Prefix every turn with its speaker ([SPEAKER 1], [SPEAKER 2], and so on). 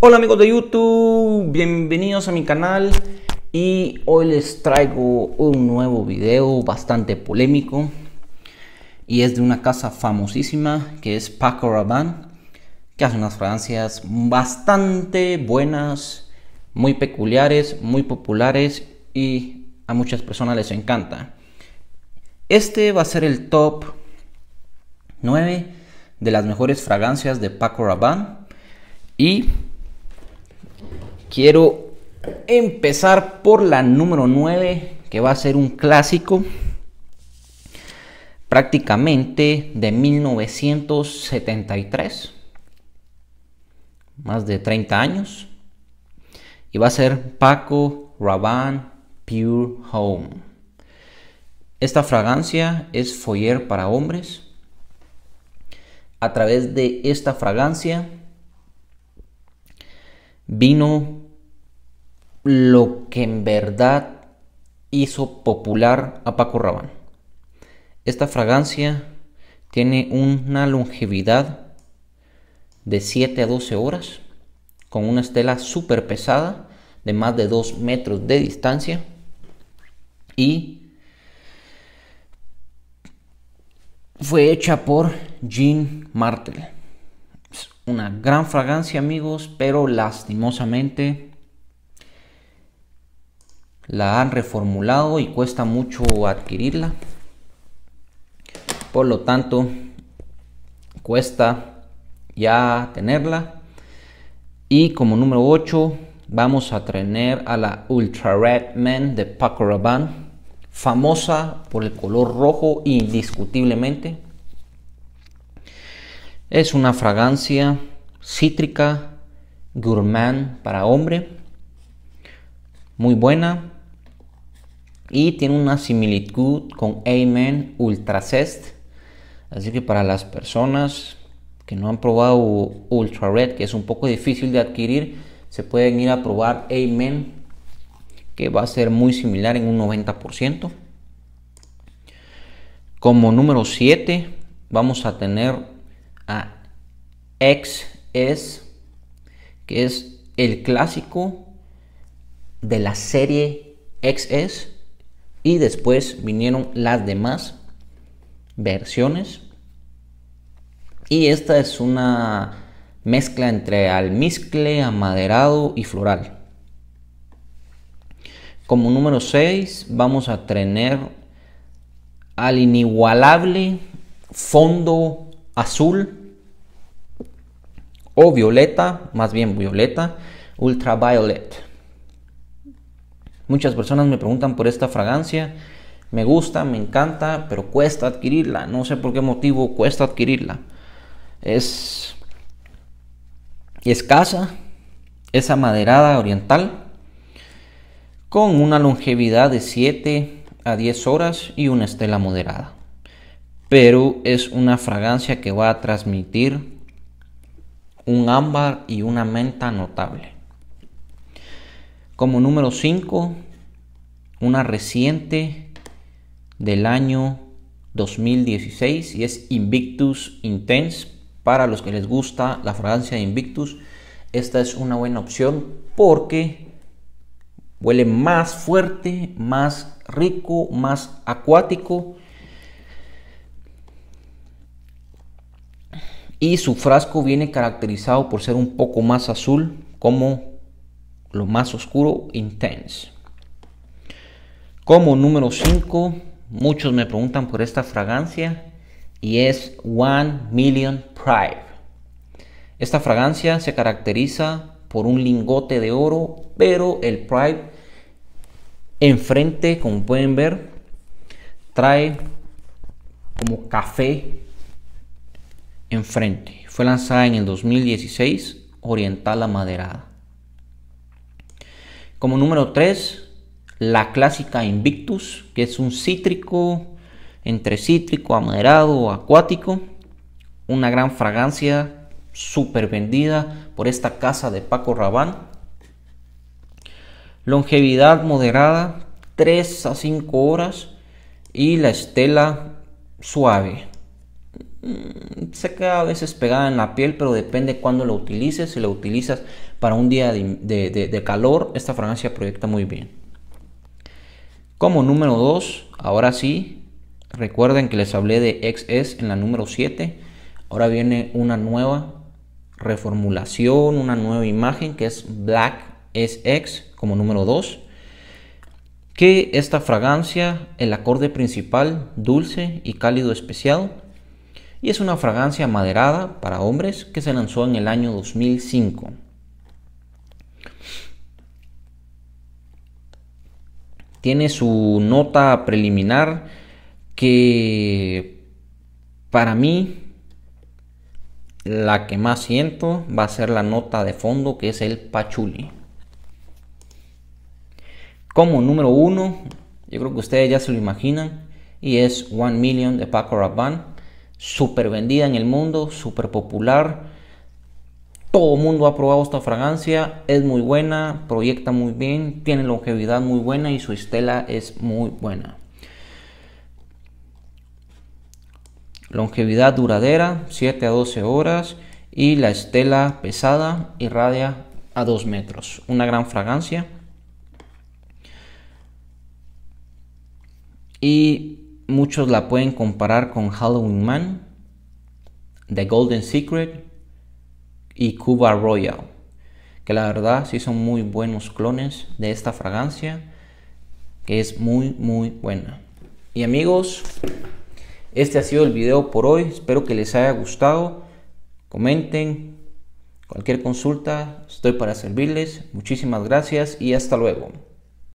[SPEAKER 1] Hola amigos de YouTube, bienvenidos a mi canal y hoy les traigo un nuevo video bastante polémico y es de una casa famosísima que es Paco Rabanne que hace unas fragancias bastante buenas, muy peculiares, muy populares y a muchas personas les encanta. Este va a ser el top 9 de las mejores fragancias de Paco Rabanne y Quiero empezar por la número 9, que va a ser un clásico prácticamente de 1973, más de 30 años, y va a ser Paco Rabanne Pure Home. Esta fragancia es foyer para hombres. A través de esta fragancia vino lo que en verdad hizo popular a Paco Rabanne. Esta fragancia tiene una longevidad de 7 a 12 horas, con una estela súper pesada de más de 2 metros de distancia y fue hecha por Jean Martel una gran fragancia amigos, pero lastimosamente la han reformulado y cuesta mucho adquirirla. Por lo tanto, cuesta ya tenerla. Y como número 8, vamos a tener a la Ultra Red Man de Paco Rabanne, famosa por el color rojo indiscutiblemente es una fragancia cítrica, gourmand para hombre, muy buena y tiene una similitud con Amen Ultra Zest. Así que para las personas que no han probado Ultra Red, que es un poco difícil de adquirir, se pueden ir a probar Amen, que va a ser muy similar en un 90%. Como número 7 vamos a tener a XS que es el clásico de la serie XS y después vinieron las demás versiones y esta es una mezcla entre almizcle, amaderado y floral. Como número 6 vamos a tener al inigualable fondo azul o violeta, más bien violeta, ultraviolet. Muchas personas me preguntan por esta fragancia. Me gusta, me encanta, pero cuesta adquirirla. No sé por qué motivo cuesta adquirirla. Es escasa, es amaderada oriental, con una longevidad de 7 a 10 horas y una estela moderada. Pero es una fragancia que va a transmitir un ámbar y una menta notable. Como número 5, una reciente del año 2016 y es Invictus Intense. Para los que les gusta la fragancia de Invictus, esta es una buena opción porque huele más fuerte, más rico, más acuático y su frasco viene caracterizado por ser un poco más azul como lo más oscuro intense como número 5 muchos me preguntan por esta fragancia y es One Million Pride esta fragancia se caracteriza por un lingote de oro pero el Pride enfrente como pueden ver trae como café Enfrente. Fue lanzada en el 2016, Oriental Amaderada. Como número 3, la clásica Invictus, que es un cítrico, entre cítrico, amaderado, acuático. Una gran fragancia, súper vendida por esta casa de Paco Rabán. Longevidad moderada, 3 a 5 horas. Y la estela suave. Mm, se queda a veces pegada en la piel, pero depende cuando lo utilices. Si lo utilizas para un día de, calor, esta fragancia proyecta muy bien. Como número 2, ahora sí, recuerden que les hablé de XS en la número 7. Ahora viene una nueva reformulación, una nueva imagen que es Black SX como número 2. Que esta fragancia, el acorde principal, dulce y cálido especial, y es una fragancia maderada para hombres que se lanzó en el año 2005. Tiene su nota preliminar que para mí la que más siento va a ser la nota de fondo que es el pachuli. Como número uno, yo creo que ustedes ya se lo imaginan, y es One Million de Paco Rabanne súper vendida en el mundo, súper popular. Todo el mundo ha probado esta fragancia, es muy buena, proyecta muy bien, tiene longevidad muy buena y su estela es muy buena. Longevidad duradera, 7 a 12 horas y la estela pesada irradia a 2 metros. Una gran fragancia. Y Muchos la pueden comparar con Halloween Man, The Golden Secret y Cuba Royal, que la verdad sí son muy buenos clones de esta fragancia, que es muy muy buena. Y amigos, este ha sido el video por hoy, espero que les haya gustado, comenten, cualquier consulta, estoy para servirles, muchísimas gracias y hasta luego.